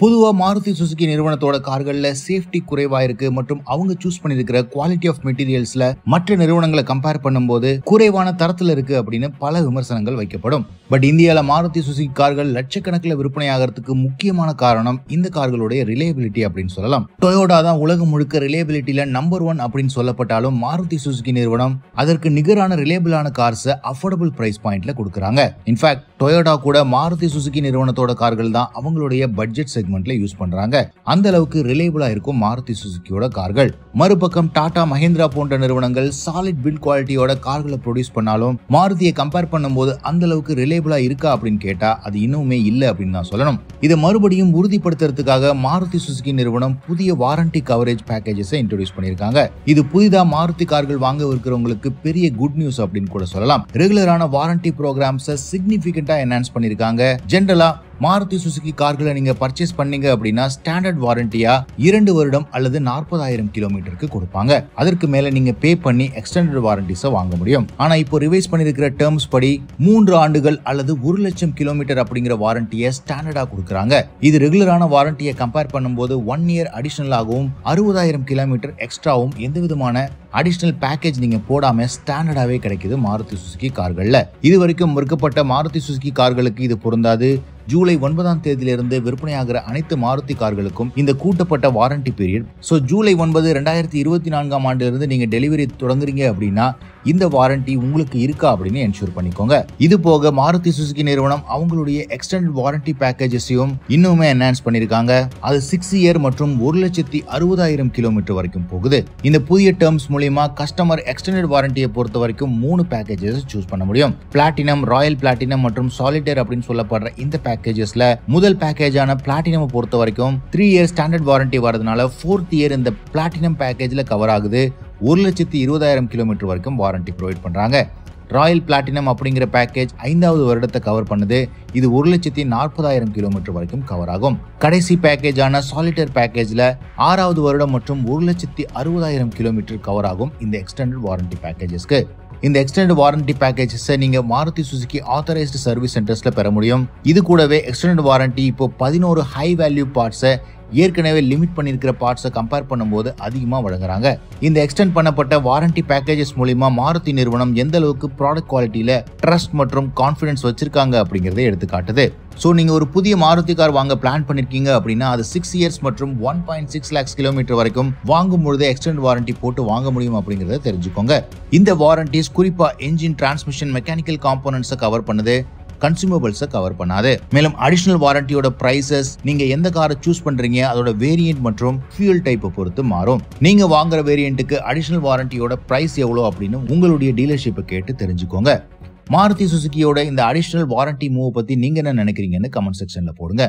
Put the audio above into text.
பொதுவாக மாருதி சுசுகி நிறுவனத்தோட கார்களில் சேஃப்டி குறைவாக இருக்குது மற்றும் அவங்க சூஸ் பண்ணியிருக்கிற குவாலிட்டி ஆஃப் மெட்டீரியல்ஸில் மற்ற நிறுவனங்களை கம்பேர் பண்ணும்போது குறைவான தரத்தில் இருக்குது அப்படின்னு பல விமர்சனங்கள் வைக்கப்படும் பட் இந்தியாவில் மாருதி சுசுகி கார்கள் லட்சக்கணக்கில் விற்பனை ஆகிறதுக்கு முக்கியமான காரணம் இந்த கார்களுடைய ரிலேபிலிட்டி அப்படின்னு சொல்லலாம் டொயோடா தான் உலகம் முழுக்க ரிலேபிலிட்டியில் நம்பர் ஒன் அப்படின்னு சொல்லப்பட்டாலும் மாருதி சுசுகி நிறுவனம் அதற்கு நிகரான ரிலேபிளான கார்ஸை அஃபோர்டபுள் பிரைஸ் பாயிண்ட்ல கொடுக்குறாங்க இன்ஃபேக்ட் டொயோடா கூட மாருதி சுசுகி நிறுவனத்தோட கார்கள் தான் அவங்களுடைய பட்ஜெட் செக்மெண்ட்ல யூஸ் பண்றாங்க அந்த அளவுக்கு ரிலேபிளா இருக்கும் மாருதி சுசுக்கியோட கார்கள் மறுபக்கம் டாடா மஹேந்திரா போன்ற நிறுவனங்கள் சாலிட் பில்ட் குவாலிட்டியோட கார்களை ப்ரொடியூஸ் பண்ணாலும் மாருதியை கம்பேர் பண்ணும்போது அந்த அளவுக்கு ரிலேபிளா இருக்கா அப்படின்னு கேட்டா அது இன்னுமே இல்லை அப்படின்னு தான் சொல்லணும் இதை மறுபடியும் உறுதிப்படுத்துறதுக்காக மாருதி சுசுகி நிறுவனம் புதிய வாரண்டி கவரேஜ் பேக்கேஜஸை இன்ட்ரோடியூஸ் பண்ணிருக்காங்க இது புதிதா மாருதி கார்கள் வாங்க இருக்கிறவங்களுக்கு பெரிய குட் நியூஸ் அப்படின்னு கூட சொல்லலாம் ரெகுலரான வாரண்டி ப்ரோக்ராம்ஸை சிக்னிபிகண்டா என்ஹான்ஸ் பண்ணியிருக்காங்க ஜென்ரலா மாருதி சுசுகி கார்களை நீங்க பர்ச்சேஸ் பண்ணீங்க அப்படின்னா ஸ்டாண்டர்ட் வாரண்டியா இரண்டு வருடம் அல்லது நாற்பதாயிரம் கிலோமீட்டருக்கு கொடுப்பாங்க அதற்கு மேல நீங்க பே பண்ணி எக்ஸ்டெண்டட் வாரண்டிஸை வாங்க முடியும் ஆனா இப்போ ரிவைஸ் பண்ணிருக்கிற டேர்ம்ஸ் படி மூன்று ஆண்டுகள் அல்லது ஒரு லட்சம் கிலோமீட்டர் அப்படிங்கிற வாரண்டியை ஸ்டாண்டர்டா கொடுக்குறாங்க இது ரெகுலரான வாரண்டியை கம்பேர் பண்ணும்போது ஒன் இயர் ஆகவும் அறுபதாயிரம் கிலோமீட்டர் எக்ஸ்ட்ராவும் எந்த விதமான அடிஷனல் பேக்கேஜ் நீங்க போடாம ஸ்டாண்டர்டாவே கிடைக்குது மாருதி சுசுகி கார்களில் இது வரைக்கும் மறுக்கப்பட்ட மாருதி சுசுகி கார்களுக்கு இது பொருந்தாது ஜூலை ஒன்பதாம் தேதியிலிருந்து விற்பனையாகிற அனைத்து மாருதி கார்களுக்கும் இந்த கூட்டப்பட்ட வாரண்டி பீரியட் ஸோ ஜூலை ஒன்பது ரெண்டாயிரத்தி இருபத்தி நான்காம் ஆண்டிலிருந்து நீங்கள் டெலிவரி தொடங்குறீங்க அப்படின்னா இந்த வாரண்டி உங்களுக்கு இருக்கா அப்படின்னு என்ஷூர் பண்ணிக்கோங்க இது போக மாருதி சுசுகி நிறுவனம் அவங்களுடைய எக்ஸ்டெண்ட் வாரண்டி பேக்கேஜஸையும் இன்னுமே என்ஹான்ஸ் பண்ணியிருக்காங்க அது சிக்ஸ் இயர் மற்றும் ஒரு லட்சத்தி அறுபதாயிரம் கிலோமீட்டர் வரைக்கும் போகுது இந்த புதிய டேர்ம்ஸ் மூலியமா கஸ்டமர் எக்ஸ்டெண்டட் வாரண்டியை பொறுத்த வரைக்கும் மூணு பேக்கேஜஸ் சூஸ் பண்ண முடியும் பிளாட்டினம் ராயல் பிளாட்டினம் மற்றும் சாலிடர் அப்படின்னு சொல்லப்படுற இந்த பேக்கேஜ் பேக்கேஜஸ்ல முதல் பேக்கேஜான பிளாட்டினம் பொறுத்த வரைக்கும் த்ரீ இயர் ஸ்டாண்டர்ட் வாரண்டி வரதுனால ஃபோர்த் இயர் இந்த பிளாட்டினம் பேக்கேஜ்ல கவர் ஆகுது ஒரு லட்சத்தி இருபதாயிரம் கிலோமீட்டர் வரைக்கும் வாரண்டி ப்ரொவைட் பண்றாங்க ராயல் பிளாட்டினம் அப்படிங்கிற பேக்கேஜ் ஐந்தாவது வருடத்தை கவர் பண்ணுது இது ஒரு லட்சத்தி நாற்பதாயிரம் கிலோமீட்டர் வரைக்கும் கவர் ஆகும் கடைசி பேக்கேஜான சாலிட்டர் பேக்கேஜில் ஆறாவது வருடம் மற்றும் ஒரு லட்சத்தி அறுபதாயிரம் கிலோமீட்டர் கவர் ஆகும் இந்த எக்ஸ்டெண்டட் வாரண்டி பேக்கேஜஸ்க்கு இந்த எக்ஸ்டெண்ட் வாரண்டி பேக்கேஜஸை நீங்க மாருதி சுசுகி ஆத்தரைஸ்டு சர்வீஸ் சென்டர்ஸ்ல பெற முடியும் இது கூடவே எக்ஸ்டெண்ட் வாரண்டி இப்போ பதினோரு ஹை வேல்யூ பார்ட்ஸை ஏற்கனவே லிமிட் பண்ணியிருக்கிற பார்ட்ஸை கம்பேர் பண்ணும்போது அதிகமாக வழங்குறாங்க இந்த எக்ஸ்டெண்ட் பண்ணப்பட்ட வாரண்டி பேக்கேஜஸ் மூலிமா மாருதி நிறுவனம் எந்த அளவுக்கு ப்ராடக்ட் குவாலிட்டியில் ட்ரஸ்ட் மற்றும் கான்ஃபிடன்ஸ் வச்சிருக்காங்க அப்படிங்கிறத எடுத்துக்காட்டுது ஸோ நீங்கள் ஒரு புதிய மாருதி கார் வாங்க பிளான் பண்ணியிருக்கீங்க அப்படின்னா அது சிக்ஸ் இயர்ஸ் மற்றும் one point six lakhs kilometre வரைக்கும் வாங்கும் பொழுது எக்ஸ்டெண்ட் வாரண்டி போட்டு வாங்க முடியும் அப்படிங்கிறத தெரிஞ்சுக்கோங்க இந்த வாரண்டிஸ் குறிப்பாக என்ஜின் டிரான்ஸ்மிஷன் மெக்கானிக்கல் காம்போனன்ட்ஸை கவர் பண்ணுது கன்சூமபிள்ஸை கவர் பண்ணாது மேலும் அடிஷனல் வாரண்டியோட பிரைசஸ் நீங்க எந்த காரை சூஸ் பண்றீங்க அதோட வேரியன்ட் மற்றும் ஃபியூல் டைப்பை பொறுத்து மாறும் நீங்க வாங்குற வேரியன்ட்டுக்கு அடிஷனல் வாரண்டியோட பிரைஸ் எவ்வளோ அப்படின்னு உங்களுடைய டீலர்ஷிப்பை கேட்டு தெரிஞ்சுக்கோங்க மாருதி சுசுக்கியோட இந்த அடிஷனல் வாரண்டி மூவ் பத்தி நீங்க என்ன நினைக்கிறீங்கன்னு கமெண்ட் செக்ஷன்ல போடுங்க